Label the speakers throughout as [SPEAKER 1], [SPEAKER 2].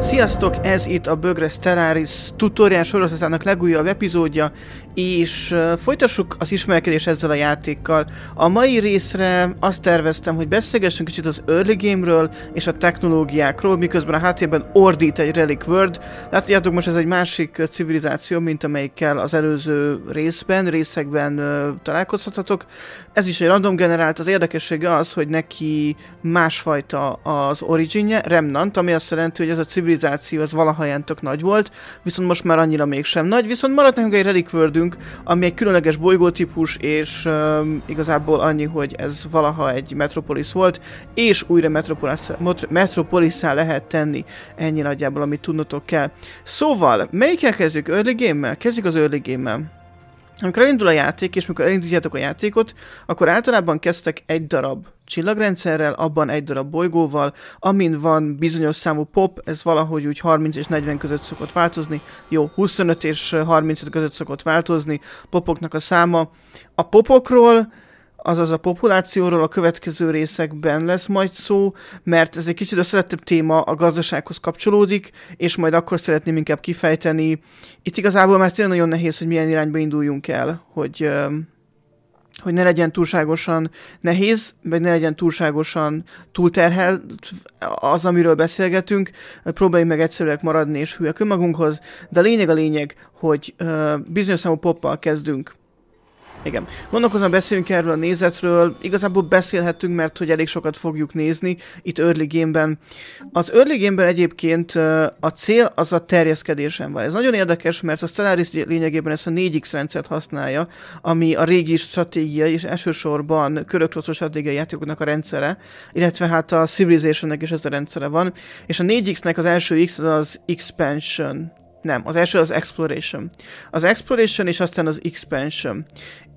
[SPEAKER 1] Sziasztok, ez itt a Bögres Stellaris tutoriál sorozatának legújabb epizódja, és folytassuk az ismerkedés ezzel a játékkal. A mai részre azt terveztem, hogy beszélgessünk kicsit az early game-ről és a technológiákról, miközben a háttérben ordít egy Relic World. Látjátok, most ez egy másik civilizáció, mint amelyikkel az előző részben, részekben találkozhatatok. Ez is egy random generált, az érdekessége az, hogy neki másfajta az originje, Remnant, ami azt jelenti, hogy ez a civilizáció civilizáció az valaha tök nagy volt, viszont most már annyira mégsem nagy, viszont maradt nekünk egy Relic Worldünk, ami egy különleges bolygótípus, és um, igazából annyi, hogy ez valaha egy metropolis volt, és újra metropolisszá lehet tenni. Ennyi nagyjából, amit tudnotok kell. Szóval, melyikkel kezdjük? Early game-mel? Kezdjük az early game-mel. Amikor elindul a játék, és mikor elindítjátok a játékot, akkor általában kezdtek egy darab csillagrendszerrel, abban egy darab bolygóval, amin van bizonyos számú pop, ez valahogy úgy 30 és 40 között szokott változni, jó, 25 és 35 között szokott változni popoknak a száma. A popokról azaz a populációról a következő részekben lesz majd szó, mert ez egy kicsit összetettebb téma, a gazdasághoz kapcsolódik, és majd akkor szeretném inkább kifejteni. Itt igazából már tényleg nagyon nehéz, hogy milyen irányba induljunk el, hogy, hogy ne legyen túlságosan nehéz, vagy ne legyen túlságosan túlterhelt az, amiről beszélgetünk. Próbáljunk meg egyszerűek maradni és hülyek önmagunkhoz, de a lényeg a lényeg, hogy bizonyos számú poppal kezdünk igen. Gondolkozom, beszélünk erről a nézetről. Igazából beszélhetünk, mert hogy elég sokat fogjuk nézni itt early game-ben. Az early game-ben egyébként a cél az a terjeszkedésen van. Ez nagyon érdekes, mert a Stellaris lényegében ezt a 4X rendszert használja, ami a régi stratégia és elsősorban körökroszos stratégiai játékoknak a rendszere, illetve hát a Civilizationnek is ez a rendszere van. És a 4X-nek az első X az, az expansion nem, az első az Exploration. Az Exploration és aztán az Expansion.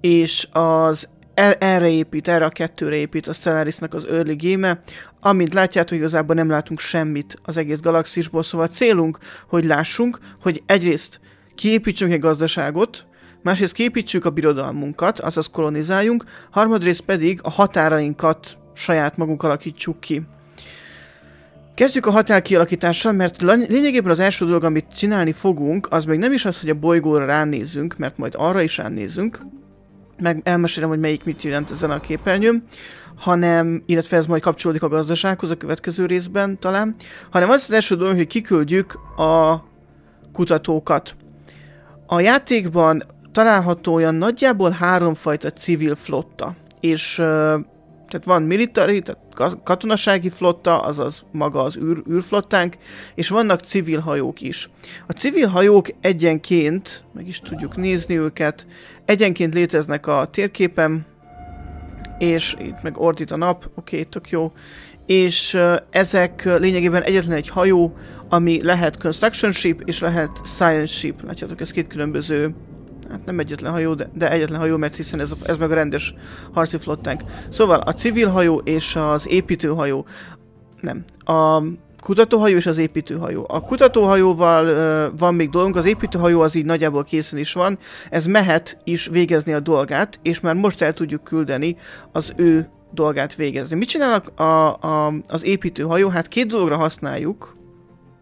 [SPEAKER 1] És az e- erre épít, erre a kettőre épít a Stellarisnak az early game Amint látjátok, igazából nem látunk semmit az egész galaxisból, szóval célunk, hogy lássunk, hogy egyrészt kiépítsünk egy gazdaságot, másrészt kiépítsük a birodalmunkat, azaz kolonizáljunk, harmadrészt pedig a határainkat saját magunk alakítsuk ki. Kezdjük a határ kialakítással, mert lényegében az első dolog, amit csinálni fogunk, az még nem is az, hogy a bolygóra ránézzünk, mert majd arra is ránézzünk, meg elmesélem, hogy melyik mit jelent ezen a képernyőn, hanem, illetve ez majd kapcsolódik a gazdasághoz a következő részben talán, hanem az az első dolog, hogy kiküldjük a kutatókat. A játékban található olyan nagyjából háromfajta civil flotta, és tehát van military, tehát katonasági flotta, azaz maga az űr, űrflottánk, és vannak civil hajók is. A civil hajók egyenként, meg is tudjuk nézni őket, egyenként léteznek a térképen, és itt meg ordít a nap, oké, okay, tök jó, és ezek lényegében egyetlen egy hajó, ami lehet construction ship és lehet science ship. Látjátok, ez két különböző Hát nem egyetlen hajó, de, de egyetlen hajó, mert hiszen ez, a, ez meg a rendes harci flottánk. Szóval a civil hajó és az építőhajó. Nem. A kutatóhajó és az építőhajó. A kutatóhajóval ö, van még dolgunk, az építőhajó az így nagyjából készen is van, ez mehet is végezni a dolgát, és már most el tudjuk küldeni az ő dolgát végezni. Mit csinálnak a, a, az építőhajó? Hát két dologra használjuk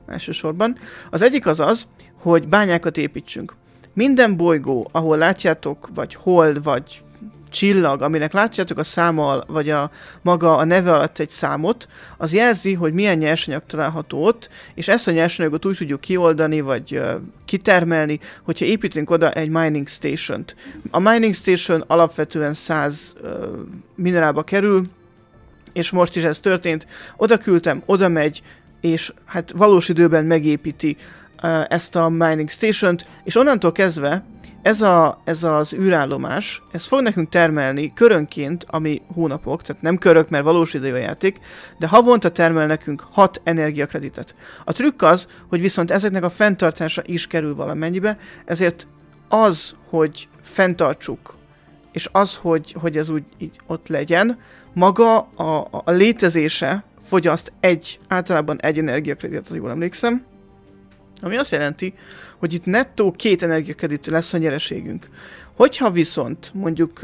[SPEAKER 1] elsősorban. Az egyik az az, hogy bányákat építsünk. Minden bolygó, ahol látjátok, vagy hold, vagy csillag, aminek látjátok a számmal, vagy a maga a neve alatt egy számot, az jelzi, hogy milyen nyersanyag található ott, és ezt a nyersanyagot úgy tudjuk kioldani, vagy uh, kitermelni, hogyha építünk oda egy mining station-t. A mining station alapvetően 100 uh, minerálba kerül, és most is ez történt. Oda küldtem, oda megy, és hát valós időben megépíti Eh, ezt a mining station-t, és onnantól kezdve ez, a, ez az űrállomás, ez fog nekünk termelni körönként, ami hónapok, tehát nem körök, mert valós idő a játék, de havonta termel nekünk 6 energiakreditet. A trükk az, hogy viszont ezeknek a fenntartása is kerül valamennyibe, ezért az, hogy fenntartsuk, és az, hogy, hogy ez úgy így ott legyen, maga a, a létezése fogyaszt egy, általában egy energiakreditet, jól emlékszem, ami azt jelenti, hogy itt nettó két energiakerítő lesz a nyereségünk. Hogyha viszont mondjuk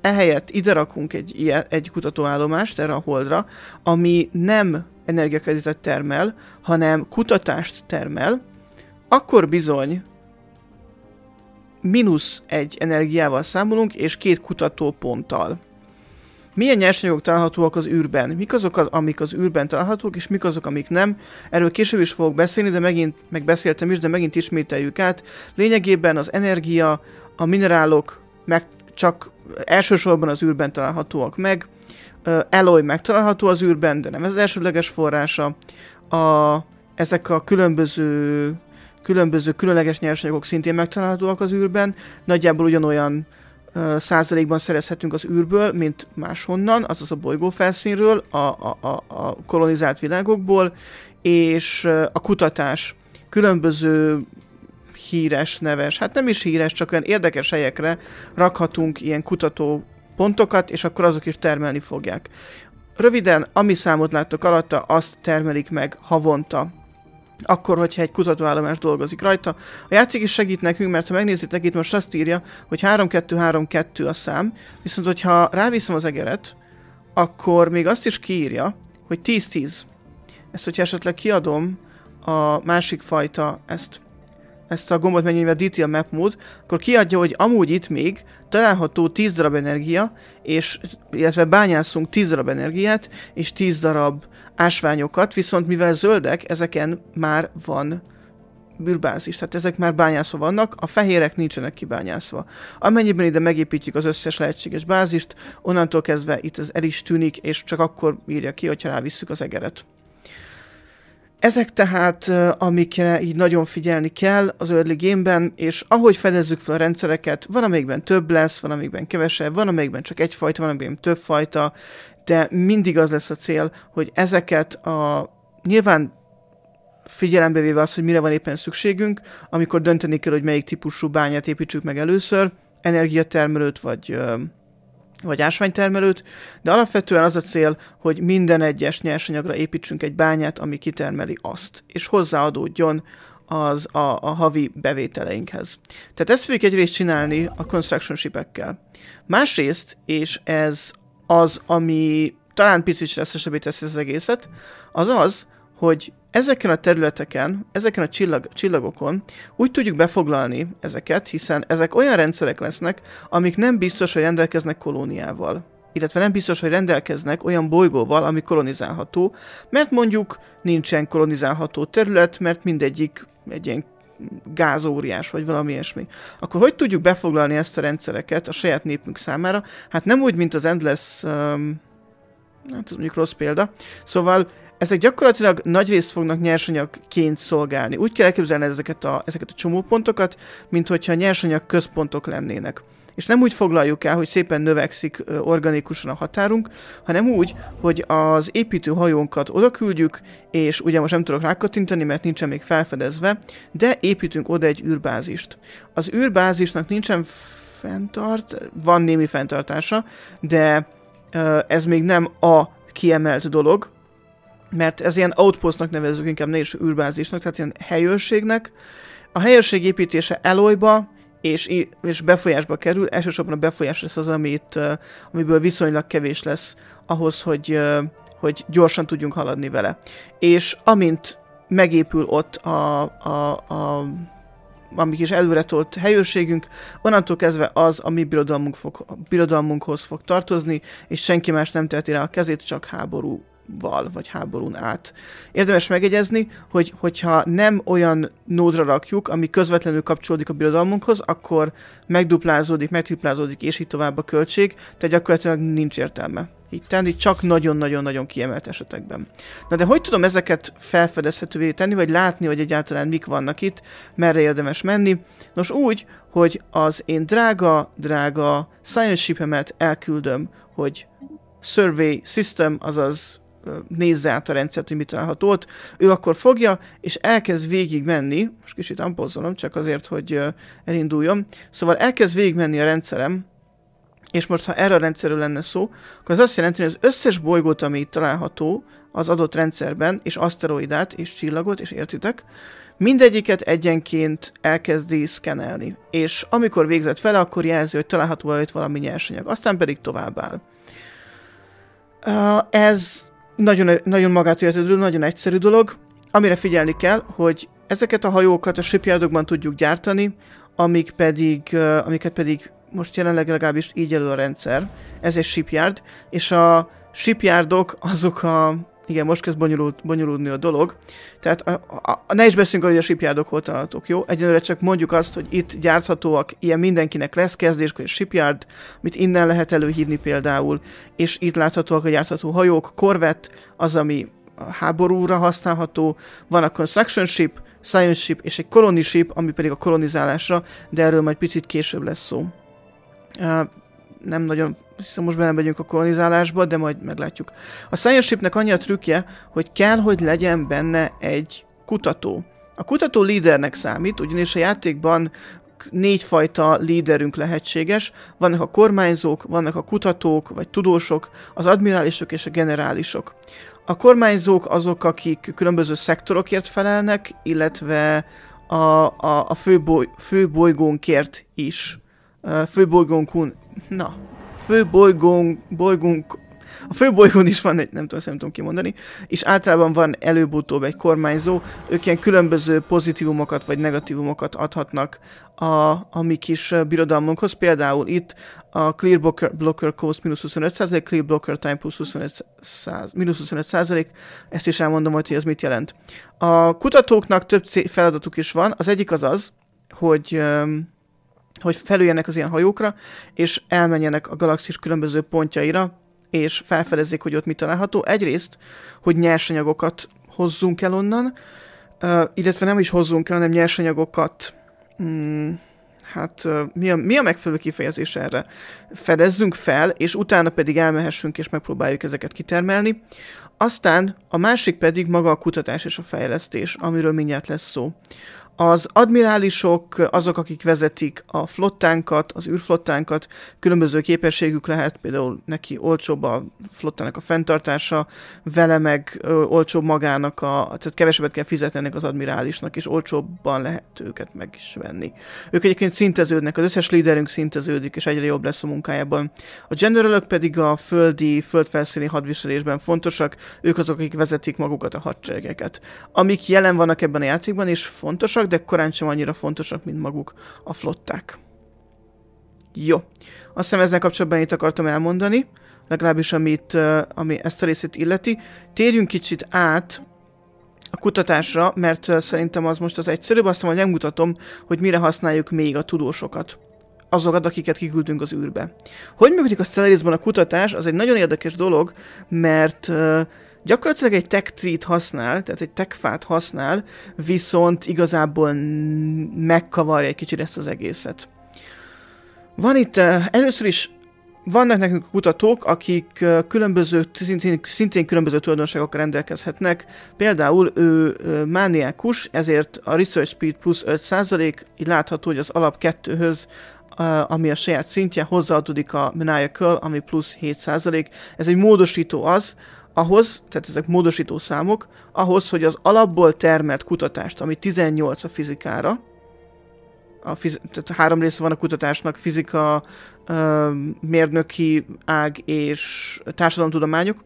[SPEAKER 1] ehelyett ide rakunk egy, ilyen, egy kutatóállomást erre a holdra, ami nem energiakreditet termel, hanem kutatást termel, akkor bizony mínusz egy energiával számolunk, és két kutatóponttal. Milyen nyersanyagok találhatóak az űrben? Mik azok, az, amik az űrben találhatók, és mik azok, amik nem? Erről később is fogok beszélni, de megint megbeszéltem is, de megint ismételjük át. Lényegében az energia, a minerálok meg csak elsősorban az űrben találhatóak meg. Eloy megtalálható az űrben, de nem ez az elsőleges forrása. A, ezek a különböző különböző különleges nyersanyagok szintén megtalálhatóak az űrben, nagyjából ugyanolyan százalékban szerezhetünk az űrből, mint máshonnan, azaz a bolygófelszínről, a, a, a, a kolonizált világokból, és a kutatás különböző híres, neves, hát nem is híres, csak olyan érdekes helyekre rakhatunk ilyen kutató pontokat, és akkor azok is termelni fogják. Röviden, ami számot láttok alatta, azt termelik meg havonta akkor, hogyha egy kutatóállomás dolgozik rajta. A játék is segít nekünk, mert ha megnézitek, itt most azt írja, hogy 3-2-3-2 a szám, viszont hogyha ráviszem az egeret, akkor még azt is kiírja, hogy 10-10. Ezt, hogyha esetleg kiadom a másik fajta ezt, ezt a gombot a Detail Map mód, akkor kiadja, hogy amúgy itt még található 10 darab energia, és, illetve bányászunk 10 darab energiát, és 10 darab ásványokat, viszont mivel zöldek, ezeken már van bűrbázis, tehát ezek már bányászva vannak, a fehérek nincsenek kibányászva. Amennyiben ide megépítjük az összes lehetséges bázist, onnantól kezdve itt ez el is tűnik, és csak akkor írja ki, hogyha rávisszük az egeret. Ezek tehát, amikre így nagyon figyelni kell az early game-ben, és ahogy fedezzük fel a rendszereket, van amelyikben több lesz, van amelyikben kevesebb, van amelyikben csak egyfajta, van amelyikben többfajta, de mindig az lesz a cél, hogy ezeket a nyilván figyelembe véve az, hogy mire van éppen szükségünk, amikor dönteni kell, hogy melyik típusú bányát építsük meg először, energiatermelőt vagy vagy ásványtermelőt, de alapvetően az a cél, hogy minden egyes nyersanyagra építsünk egy bányát, ami kitermeli azt, és hozzáadódjon az a, a havi bevételeinkhez. Tehát ezt fogjuk egyrészt csinálni a construction shipekkel. Másrészt, és ez az, ami talán picit stresszesebbé teszi az egészet, az az, hogy Ezeken a területeken, ezeken a csillag, csillagokon úgy tudjuk befoglalni ezeket, hiszen ezek olyan rendszerek lesznek, amik nem biztos, hogy rendelkeznek kolóniával illetve nem biztos, hogy rendelkeznek olyan bolygóval, ami kolonizálható, mert mondjuk nincsen kolonizálható terület, mert mindegyik egy ilyen gázóriás, vagy valami ilyesmi. Akkor hogy tudjuk befoglalni ezt a rendszereket a saját népünk számára? Hát nem úgy, mint az Endless... Um, hát ez mondjuk rossz példa. Szóval ezek gyakorlatilag nagy részt fognak nyersanyagként szolgálni. Úgy kell elképzelni ezeket a, ezeket a csomópontokat, mint hogyha nyersanyag központok lennének. És nem úgy foglaljuk el, hogy szépen növekszik organikusan a határunk, hanem úgy, hogy az építő hajónkat oda küldjük, és ugye most nem tudok rákattintani, mert nincsen még felfedezve, de építünk oda egy űrbázist. Az űrbázisnak nincsen fenntart, van némi fenntartása, de ez még nem a kiemelt dolog, mert ez ilyen outpostnak nevezzük inkább, ne is űrbázisnak, tehát ilyen helyőrségnek. A helyőrség építése elolyba és, és befolyásba kerül, elsősorban a befolyás lesz az, amit, amiből viszonylag kevés lesz ahhoz, hogy, hogy gyorsan tudjunk haladni vele. És amint megépül ott a, a, a is kis előretolt helyőrségünk, onnantól kezdve az a mi birodalmunk fog, birodalmunkhoz fog tartozni, és senki más nem teheti rá a kezét, csak háború val vagy háborún át. Érdemes megegyezni, hogy hogyha nem olyan nódra rakjuk, ami közvetlenül kapcsolódik a birodalmunkhoz, akkor megduplázódik, megtriplázódik, és így tovább a költség, tehát gyakorlatilag nincs értelme így tenni, csak nagyon-nagyon-nagyon kiemelt esetekben. Na de hogy tudom ezeket felfedezhetővé tenni, vagy látni, hogy egyáltalán mik vannak itt, merre érdemes menni? Nos úgy, hogy az én drága-drága science shipemet elküldöm, hogy Survey System, azaz nézze át a rendszert, hogy mit található ott. Ő akkor fogja, és elkezd végig menni, most kicsit ampozzolom, csak azért, hogy elinduljon. Szóval elkezd végig menni a rendszerem, és most ha erre a rendszerről lenne szó, akkor az azt jelenti, hogy az összes bolygót, ami itt található az adott rendszerben, és aszteroidát, és csillagot, és értitek, mindegyiket egyenként elkezdi szkenelni. És amikor végzett vele, akkor jelzi, hogy található előtt valami nyersanyag, aztán pedig tovább áll. Uh, ez nagyon, nagyon magát értetődő, nagyon egyszerű dolog. Amire figyelni kell, hogy ezeket a hajókat a shipyardokban tudjuk gyártani, amik pedig, amiket pedig most jelenleg legalábbis így elő a rendszer. Ez egy shipyard, és a shipyardok azok a igen, most kezd bonyolult, bonyolódni a dolog. Tehát a, a, a, ne is beszéljünk arra, hogy a shipyardok hol találhatók, jó? Egyelőre csak mondjuk azt, hogy itt gyárthatóak, ilyen mindenkinek lesz kezdéskor egy shipyard, amit innen lehet előhívni például, és itt láthatóak a gyártható hajók, korvett, az, ami a háborúra használható, van a construction ship, science ship és egy colony ship, ami pedig a kolonizálásra, de erről majd picit később lesz szó nem nagyon, hiszem most belemegyünk a kolonizálásba, de majd meglátjuk. A Science Shipnek annyi a trükkje, hogy kell, hogy legyen benne egy kutató. A kutató lídernek számít, ugyanis a játékban négyfajta líderünk lehetséges. Vannak a kormányzók, vannak a kutatók, vagy tudósok, az admirálisok és a generálisok. A kormányzók azok, akik különböző szektorokért felelnek, illetve a, a, a fő főboly, bolygónkért is főbolygónkon... Na, főbolygónk... Bolygónk... A főbolygón is van egy, nem tudom, nem tudom kimondani, és általában van előbb-utóbb egy kormányzó, ők ilyen különböző pozitívumokat vagy negatívumokat adhatnak a, a mi kis birodalmunkhoz. Például itt a Clear Blocker, blocker Cost mínusz 25%, Clear Blocker Time plusz 25%, mínusz 25%, ezt is elmondom majd, hogy ez mit jelent. A kutatóknak több feladatuk is van, az egyik az az, hogy... Um, hogy felüljenek az ilyen hajókra, és elmenjenek a galaxis különböző pontjaira, és felfedezzék, hogy ott mi található. Egyrészt, hogy nyersanyagokat hozzunk el onnan, uh, illetve nem is hozzunk el, hanem nyersanyagokat, hmm, hát uh, mi a, mi a megfelelő kifejezés erre? Fedezzünk fel, és utána pedig elmehessünk, és megpróbáljuk ezeket kitermelni. Aztán a másik pedig maga a kutatás és a fejlesztés, amiről mindjárt lesz szó. Az admirálisok azok, akik vezetik a flottánkat, az űrflottánkat, különböző képességük lehet, például neki olcsóbb a flottának a fenntartása, vele meg ö, olcsóbb magának, a, tehát kevesebbet kell fizetni az admirálisnak, és olcsóbban lehet őket meg is venni. Ők egyébként szinteződnek, az összes líderünk szinteződik, és egyre jobb lesz a munkájában. A generalök pedig a földi, földfelszíni hadviselésben fontosak, ők azok, akik vezetik magukat a hadseregeket. Amik jelen vannak ebben a játékban, és fontosak, fontosak, de korán sem annyira fontosak, mint maguk a flották. Jó. Azt hiszem ezzel kapcsolatban itt akartam elmondani, legalábbis amit, ami ezt a részét illeti. Térjünk kicsit át a kutatásra, mert szerintem az most az egyszerűbb, aztán hogy megmutatom, hogy mire használjuk még a tudósokat azokat, akiket kiküldünk az űrbe. Hogy működik a Stellarisban a kutatás? Az egy nagyon érdekes dolog, mert uh, gyakorlatilag egy tech treat használ, tehát egy tech fát használ, viszont igazából megkavarja egy kicsit ezt az egészet. Van itt először is vannak nekünk kutatók, akik különböző, szintén, szintén különböző tulajdonságokkal rendelkezhetnek. Például ő mániákus, ezért a Research Speed plusz 5%, így látható, hogy az alap 2-höz ami a saját szintje, hozzáadódik a Maniacal, ami plusz 7%. Ez egy módosító az, ahhoz, tehát ezek módosító számok, ahhoz, hogy az alapból termelt kutatást, ami 18 a fizikára, a fiz- tehát három része van a kutatásnak, fizika, ö, mérnöki ág és társadalomtudományok,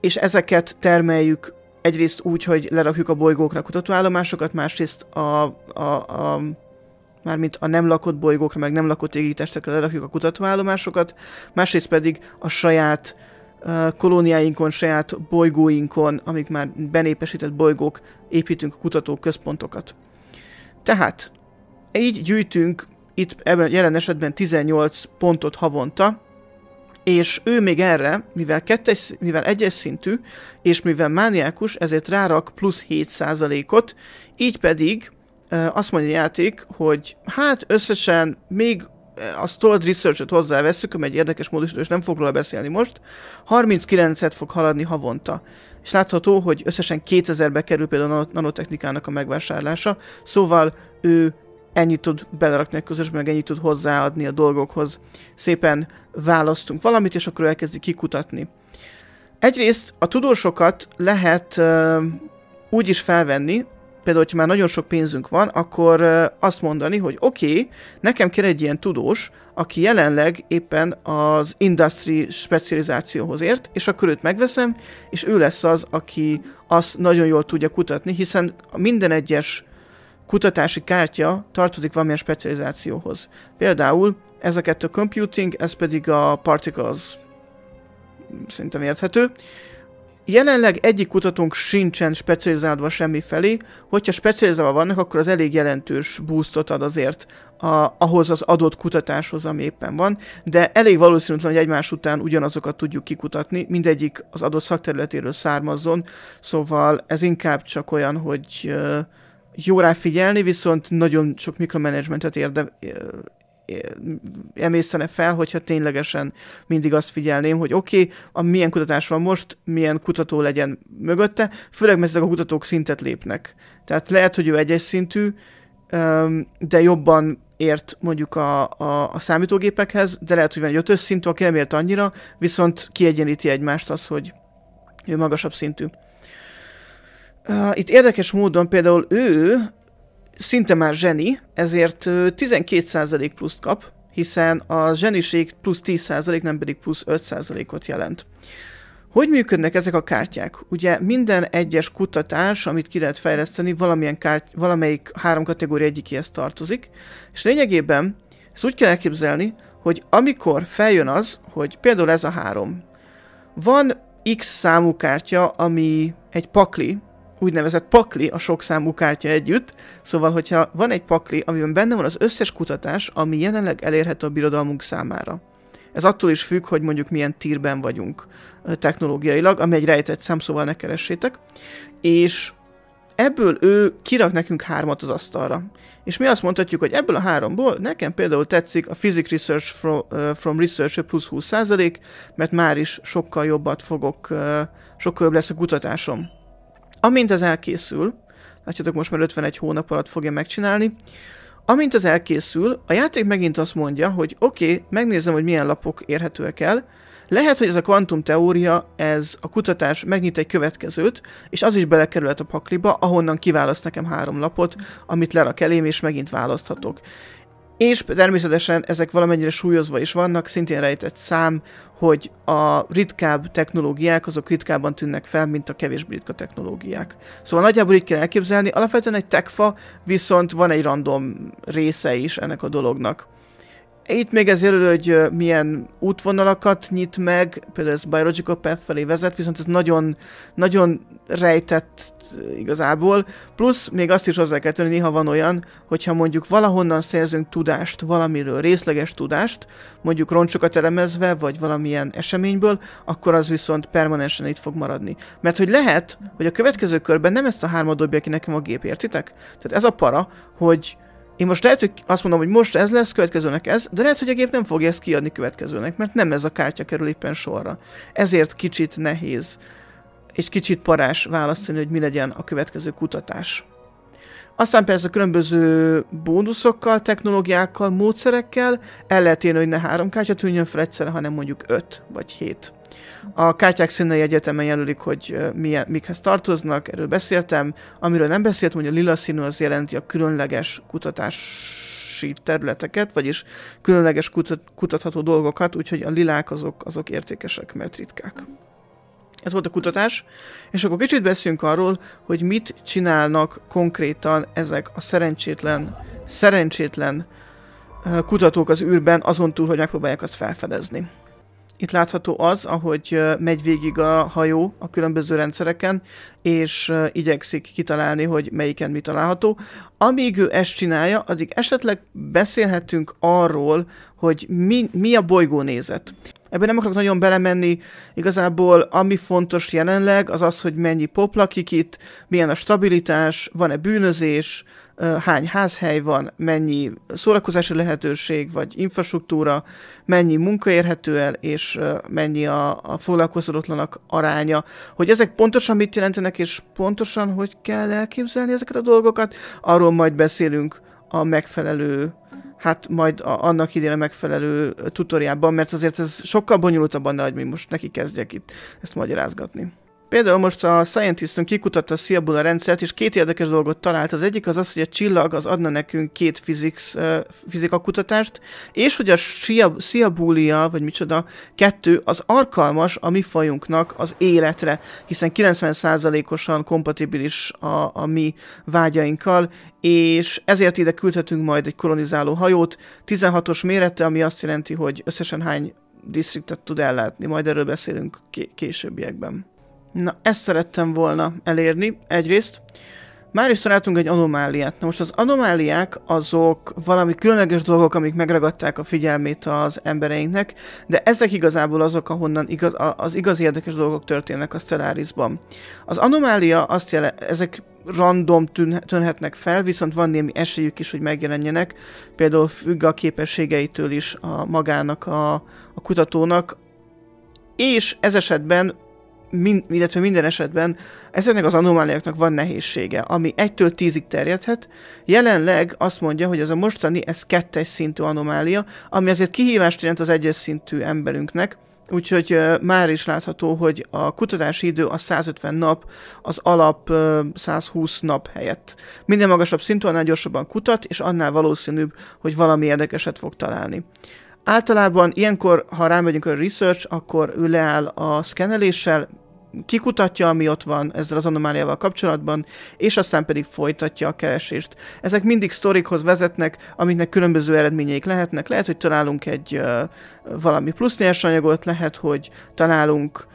[SPEAKER 1] és ezeket termeljük egyrészt úgy, hogy lerakjuk a bolygókra a kutatóállomásokat, másrészt a, a, a mármint a nem lakott bolygókra, meg nem lakott égitestekre lerakjuk a kutatóállomásokat, másrészt pedig a saját kolóniáinkon, saját bolygóinkon, amik már benépesített bolygók, építünk kutató központokat. Tehát, így gyűjtünk itt ebben jelen esetben 18 pontot havonta, és ő még erre, mivel, kettes, mivel egyes szintű, és mivel mániákus, ezért rárak plusz 7%-ot, így pedig azt mondja a játék, hogy hát összesen még a Stored Research-ot hozzáveszünk, ami egy érdekes módosító, és nem fog róla beszélni most, 39-et fog haladni havonta. És látható, hogy összesen 2000-be kerül például a nanotechnikának a megvásárlása, szóval ő ennyit tud belerakni a közösbe, meg ennyit tud hozzáadni a dolgokhoz. Szépen választunk valamit, és akkor elkezdi kikutatni. Egyrészt a tudósokat lehet uh, úgy is felvenni, például, hogyha már nagyon sok pénzünk van, akkor azt mondani, hogy oké, okay, nekem kell egy ilyen tudós, aki jelenleg éppen az industry specializációhoz ért, és akkor őt megveszem, és ő lesz az, aki azt nagyon jól tudja kutatni, hiszen minden egyes kutatási kártya tartozik valamilyen specializációhoz. Például ez a kettő computing, ez pedig a particles szerintem érthető, Jelenleg egyik kutatónk sincsen specializálva semmi felé, hogyha specializálva vannak, akkor az elég jelentős boostot ad azért a, ahhoz az adott kutatáshoz, ami éppen van, de elég valószínűtlen, hogy egymás után ugyanazokat tudjuk kikutatni, mindegyik az adott szakterületéről származzon, szóval ez inkább csak olyan, hogy jó rá figyelni, viszont nagyon sok mikromanagementet érde, emészene fel, hogyha ténylegesen mindig azt figyelném, hogy oké, okay, a milyen kutatás van most, milyen kutató legyen mögötte, főleg mert ezek a kutatók szintet lépnek. Tehát lehet, hogy ő egyes szintű, de jobban ért mondjuk a, a, a számítógépekhez, de lehet, hogy van egy ötös szintű, aki nem ért annyira, viszont kiegyeníti egymást az, hogy ő magasabb szintű. Itt érdekes módon például ő szinte már zseni, ezért 12% pluszt kap, hiszen a zseniség plusz 10%, nem pedig plusz 5%-ot jelent. Hogy működnek ezek a kártyák? Ugye minden egyes kutatás, amit ki lehet fejleszteni, valamilyen kárty, valamelyik három kategória egyikéhez tartozik, és lényegében ezt úgy kell elképzelni, hogy amikor feljön az, hogy például ez a három, van X számú kártya, ami egy pakli, úgynevezett pakli a sokszámú kártya együtt, szóval hogyha van egy pakli, amiben benne van az összes kutatás, ami jelenleg elérhető a birodalmunk számára. Ez attól is függ, hogy mondjuk milyen tírben vagyunk technológiailag, ami egy rejtett szám, szóval ne keressétek. És ebből ő kirak nekünk hármat az asztalra. És mi azt mondhatjuk, hogy ebből a háromból nekem például tetszik a Physics Research from, uh, from Research -e plusz 20%, mert már is sokkal jobbat fogok, uh, sokkal jobb lesz a kutatásom Amint ez elkészül, látjátok most már 51 hónap alatt fogja megcsinálni, amint ez elkészül, a játék megint azt mondja, hogy oké, okay, megnézem, hogy milyen lapok érhetőek el, lehet, hogy ez a kvantumteória, ez a kutatás megnyit egy következőt, és az is belekerülhet a pakliba, ahonnan kiválaszt nekem három lapot, amit lerak elém, és megint választhatok. És természetesen ezek valamennyire súlyozva is vannak, szintén rejtett szám, hogy a ritkább technológiák azok ritkábban tűnnek fel, mint a kevésbé ritka technológiák. Szóval nagyjából így kell elképzelni, alapvetően egy tekfa, viszont van egy random része is ennek a dolognak. Itt még ez jelöl, hogy milyen útvonalakat nyit meg, például ez Biological Path felé vezet, viszont ez nagyon, nagyon rejtett igazából. Plusz még azt is hozzá kell tenni, néha van olyan, hogyha mondjuk valahonnan szerzünk tudást valamiről, részleges tudást, mondjuk roncsokat elemezve, vagy valamilyen eseményből, akkor az viszont permanensen itt fog maradni. Mert hogy lehet, hogy a következő körben nem ezt a hármat dobja ki nekem a gép, értitek? Tehát ez a para, hogy én most lehet, hogy azt mondom, hogy most ez lesz, következőnek ez, de lehet, hogy a gép nem fogja ezt kiadni következőnek, mert nem ez a kártya kerül éppen sorra. Ezért kicsit nehéz és kicsit parás választani, hogy mi legyen a következő kutatás. Aztán persze különböző bónuszokkal, technológiákkal, módszerekkel el lehet élni, hogy ne három kártya tűnjön fel egyszerre, hanem mondjuk öt vagy hét. A kártyák színei egyetemen jelölik, hogy milyen, mikhez tartoznak, erről beszéltem. Amiről nem beszéltem, hogy a lila színű az jelenti a különleges kutatási területeket, vagyis különleges kutat, kutatható dolgokat, úgyhogy a lilák azok, azok értékesek, mert ritkák. Ez volt a kutatás, és akkor kicsit beszéljünk arról, hogy mit csinálnak konkrétan ezek a szerencsétlen, szerencsétlen kutatók az űrben, azon túl, hogy megpróbálják azt felfedezni. Itt látható az, ahogy megy végig a hajó a különböző rendszereken, és igyekszik kitalálni, hogy melyiken mi található. Amíg ő ezt csinálja, addig esetleg beszélhetünk arról, hogy mi, mi a bolygó nézet. Ebben nem akarok nagyon belemenni, igazából ami fontos jelenleg, az az, hogy mennyi pop lakik itt, milyen a stabilitás, van-e bűnözés, hány házhely van, mennyi szórakozási lehetőség vagy infrastruktúra, mennyi munka érhető el, és mennyi a, a foglalkoztatotlanak aránya, hogy ezek pontosan mit jelentenek, és pontosan hogy kell elképzelni ezeket a dolgokat, arról majd beszélünk a megfelelő hát majd a, annak idén a megfelelő tutoriában, mert azért ez sokkal bonyolultabb annál, hogy mi most neki kezdjek itt ezt magyarázgatni. Például most a Scientistunk kikutatta a Ciabula rendszert, és két érdekes dolgot talált. Az egyik az az, hogy a csillag az adna nekünk két physics, uh, fizika kutatást, és hogy a Ciabulia, vagy micsoda, kettő az alkalmas a mi fajunknak az életre, hiszen 90%-osan kompatibilis a, a mi vágyainkkal, és ezért ide küldhetünk majd egy kolonizáló hajót, 16-os mérete, ami azt jelenti, hogy összesen hány disztriktet tud ellátni, majd erről beszélünk későbbiekben. Na, ezt szerettem volna elérni egyrészt. Már is találtunk egy anomáliát. Na most az anomáliák azok valami különleges dolgok, amik megragadták a figyelmét az embereinknek, de ezek igazából azok, ahonnan igaz, az igazi érdekes dolgok történnek a Stellarisban. Az anomália azt jelenti, ezek random tűnhetnek fel, viszont van némi esélyük is, hogy megjelenjenek. Például függ a képességeitől is a magának, a, a kutatónak, és ez esetben min, illetve minden esetben ezeknek az anomáliáknak van nehézsége, ami 1-től 10-ig terjedhet. Jelenleg azt mondja, hogy ez a mostani, ez kettes szintű anomália, ami azért kihívást jelent az egyes szintű emberünknek, Úgyhogy uh, már is látható, hogy a kutatási idő a 150 nap, az alap uh, 120 nap helyett. Minden magasabb szintű annál gyorsabban kutat, és annál valószínűbb, hogy valami érdekeset fog találni. Általában ilyenkor, ha rámegyünk a research, akkor ő leáll a szkeneléssel, kikutatja, ami ott van ezzel az anomáliával kapcsolatban, és aztán pedig folytatja a keresést. Ezek mindig sztorikhoz vezetnek, amiknek különböző eredményeik lehetnek. Lehet, hogy találunk egy uh, valami plusz nyersanyagot, lehet, hogy találunk uh,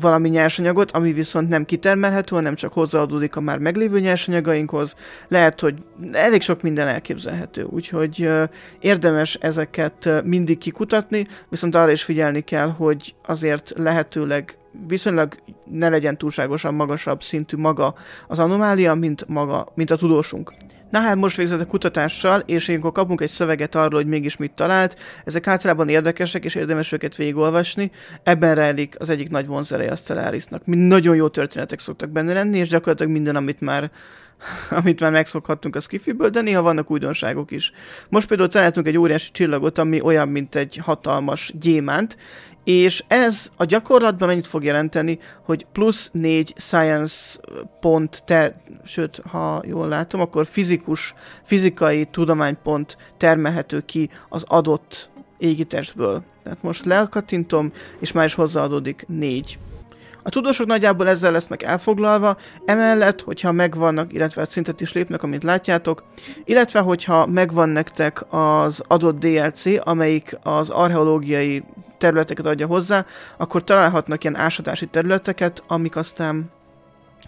[SPEAKER 1] valami nyersanyagot, ami viszont nem kitermelhető, hanem csak hozzáadódik a már meglévő nyersanyagainkhoz. Lehet, hogy elég sok minden elképzelhető, úgyhogy érdemes ezeket mindig kikutatni, viszont arra is figyelni kell, hogy azért lehetőleg viszonylag ne legyen túlságosan magasabb szintű maga az anomália, mint maga, mint a tudósunk. Na hát most végzett a kutatással, és ilyenkor kapunk egy szöveget arról, hogy mégis mit talált. Ezek általában érdekesek, és érdemes őket végigolvasni. Ebben rejlik az egyik nagy vonzereje a Stellarisnak. Nagyon jó történetek szoktak benne lenni, és gyakorlatilag minden, amit már amit már megszokhattunk a skifiből, de néha vannak újdonságok is. Most például találtunk egy óriási csillagot, ami olyan, mint egy hatalmas gyémánt, és ez a gyakorlatban annyit fog jelenteni, hogy plusz 4 science pont, te, sőt, ha jól látom, akkor fizikus, fizikai tudománypont termelhető ki az adott égitestből. Tehát most lelkatintom, és már is hozzáadódik 4. A tudósok nagyjából ezzel lesznek elfoglalva, emellett, hogyha megvannak, illetve szintet is lépnek, amit látjátok, illetve hogyha megvan nektek az adott DLC, amelyik az archeológiai területeket adja hozzá, akkor találhatnak ilyen ásadási területeket, amik aztán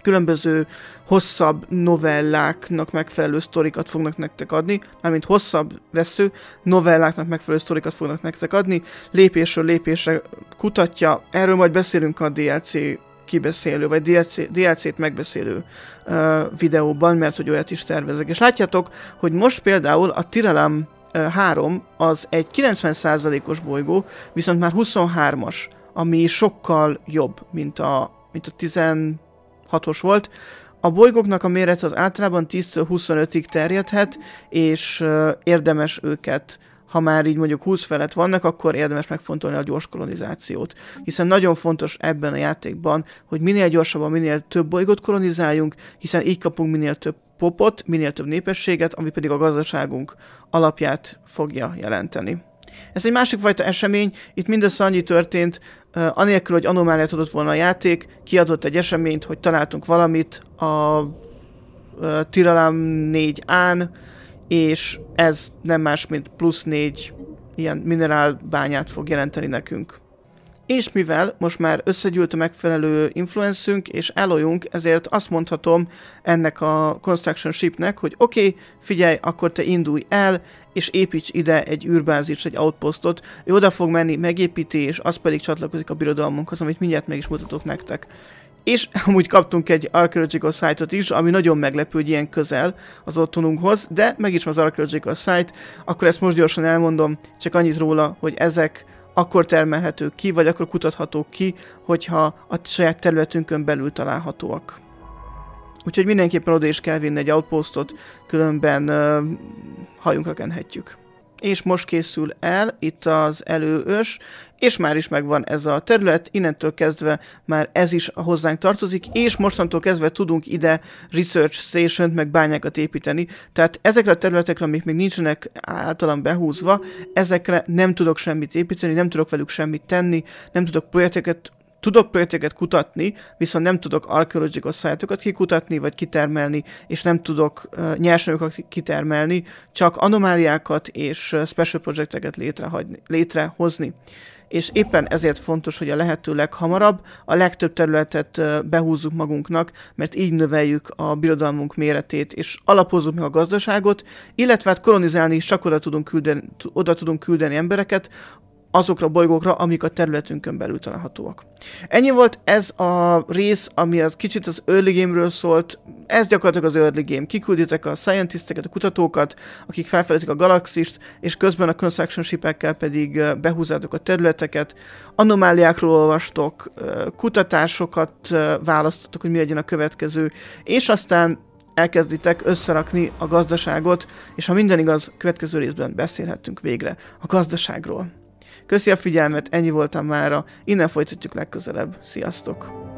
[SPEAKER 1] különböző hosszabb novelláknak megfelelő sztorikat fognak nektek adni, mármint hosszabb vesző novelláknak megfelelő sztorikat fognak nektek adni, lépésről lépésre kutatja, erről majd beszélünk a DLC kibeszélő, vagy DLC, DLC-t megbeszélő uh, videóban, mert hogy olyat is tervezek. És látjátok, hogy most például a Tirelem 3 az egy 90%-os bolygó, viszont már 23-as, ami sokkal jobb, mint a, mint a 16-os volt. A bolygóknak a méret az általában 10-25-ig terjedhet, és érdemes őket ha már így mondjuk 20 felett vannak, akkor érdemes megfontolni a gyors kolonizációt. Hiszen nagyon fontos ebben a játékban, hogy minél gyorsabban, minél több bolygót kolonizáljunk, hiszen így kapunk minél több popot, minél több népességet, ami pedig a gazdaságunk alapját fogja jelenteni. Ez egy másik fajta esemény, itt mindössze annyi történt, eh, anélkül, hogy anomáliát adott volna a játék, kiadott egy eseményt, hogy találtunk valamit a eh, Tiralám 4-án, és ez nem más, mint plusz 4 ilyen minerálbányát fog jelenteni nekünk. És mivel most már összegyűlt a megfelelő influencünk és elolyunk, ezért azt mondhatom ennek a construction shipnek, hogy oké, okay, figyelj, akkor te indulj el, és építs ide egy űrbázis, egy outpostot. Ő oda fog menni, megépíti, és az pedig csatlakozik a birodalmunkhoz, amit mindjárt meg is mutatok nektek. És amúgy kaptunk egy Archaeological Site-ot is, ami nagyon meglepő, hogy ilyen közel az otthonunkhoz, de meg is van az Archaeological Site, akkor ezt most gyorsan elmondom, csak annyit róla, hogy ezek akkor termelhető ki, vagy akkor kutathatók ki, hogyha a saját területünkön belül találhatóak. Úgyhogy mindenképpen oda is kell vinni egy outpostot, különben uh, hajunkra kenhetjük és most készül el itt az előös, és már is megvan ez a terület, innentől kezdve már ez is hozzánk tartozik, és mostantól kezdve tudunk ide research station meg bányákat építeni. Tehát ezekre a területekre, amik még nincsenek általam behúzva, ezekre nem tudok semmit építeni, nem tudok velük semmit tenni, nem tudok projekteket Tudok projekteket kutatni, viszont nem tudok archaeological site kikutatni, vagy kitermelni, és nem tudok uh, nyersanyagokat kitermelni, csak anomáliákat és special projekteket létrehozni. És éppen ezért fontos, hogy a lehető leghamarabb a legtöbb területet behúzzuk magunknak, mert így növeljük a birodalmunk méretét, és alapozzuk meg a gazdaságot, illetve hát kolonizálni is csak oda tudunk küldeni, oda tudunk küldeni embereket, azokra a bolygókra, amik a területünkön belül találhatóak. Ennyi volt ez a rész, ami az kicsit az early game-ről szólt. Ez gyakorlatilag az early game. Kikülditek a scientisteket, a kutatókat, akik felfedezik a galaxist, és közben a construction shipekkel pedig behúzátok a területeket. Anomáliákról olvastok, kutatásokat választottok, hogy mi legyen a következő, és aztán elkezditek összerakni a gazdaságot, és ha minden igaz, következő részben beszélhettünk végre a gazdaságról. Köszi a figyelmet, ennyi voltam mára, innen folytatjuk legközelebb. Sziasztok!